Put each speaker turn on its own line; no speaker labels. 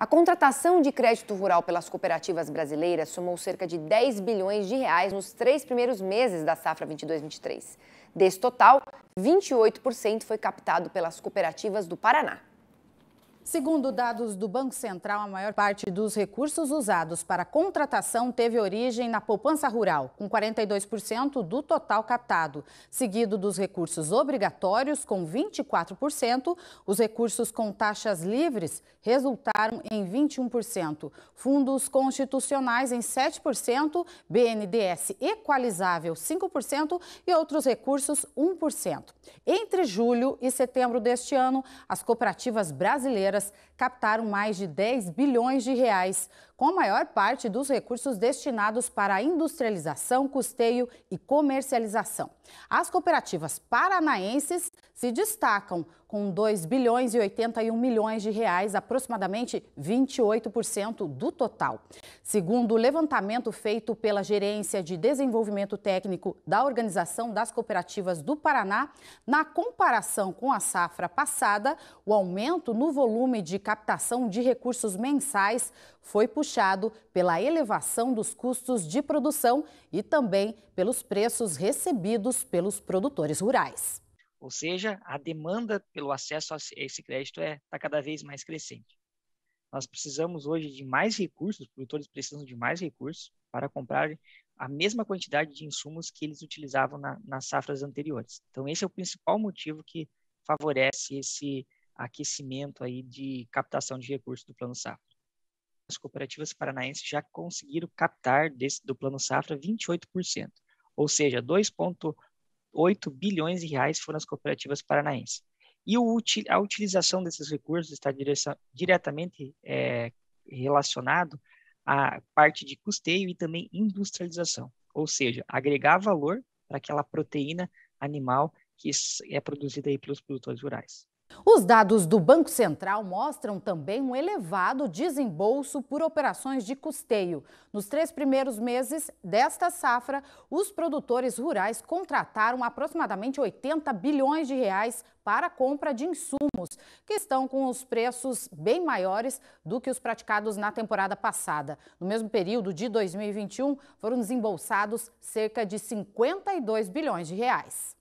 A contratação de crédito rural pelas cooperativas brasileiras somou cerca de 10 bilhões de reais nos três primeiros meses da safra 22/23. Desse total, 28% foi captado pelas cooperativas do Paraná. Segundo dados do Banco Central, a maior parte dos recursos usados para contratação teve origem na poupança rural, com 42% do total captado, seguido dos recursos obrigatórios, com 24%, os recursos com taxas livres resultaram em 21%, fundos constitucionais em 7%, BNDES equalizável 5% e outros recursos 1%. Entre julho e setembro deste ano, as cooperativas brasileiras captaram mais de 10 bilhões de reais, com a maior parte dos recursos destinados para industrialização, custeio e comercialização. As cooperativas paranaenses se destacam com 2 bilhões e 81 milhões de reais, aproximadamente 28% do total. Segundo o levantamento feito pela Gerência de Desenvolvimento Técnico da Organização das Cooperativas do Paraná, na comparação com a safra passada, o aumento no volume volume de captação de recursos mensais foi puxado pela elevação dos custos de produção e também pelos preços recebidos pelos produtores rurais.
Ou seja, a demanda pelo acesso a esse crédito está é, tá cada vez mais crescente. Nós precisamos hoje de mais recursos, os produtores precisam de mais recursos para comprar a mesma quantidade de insumos que eles utilizavam na, nas safras anteriores. Então, esse é o principal motivo que favorece esse aquecimento aí de captação de recursos do Plano Safra. As cooperativas paranaenses já conseguiram captar desse, do Plano Safra 28%, ou seja, 2,8 bilhões de reais foram as cooperativas paranaenses. E o, a utilização desses recursos está diretamente é, relacionado à parte de custeio e também industrialização, ou seja, agregar valor para aquela proteína animal que é produzida aí pelos produtores rurais.
Os dados do Banco Central mostram também um elevado desembolso por operações de custeio. Nos três primeiros meses desta safra, os produtores rurais contrataram aproximadamente 80 bilhões de reais para a compra de insumos, que estão com os preços bem maiores do que os praticados na temporada passada. No mesmo período de 2021, foram desembolsados cerca de 52 bilhões de reais.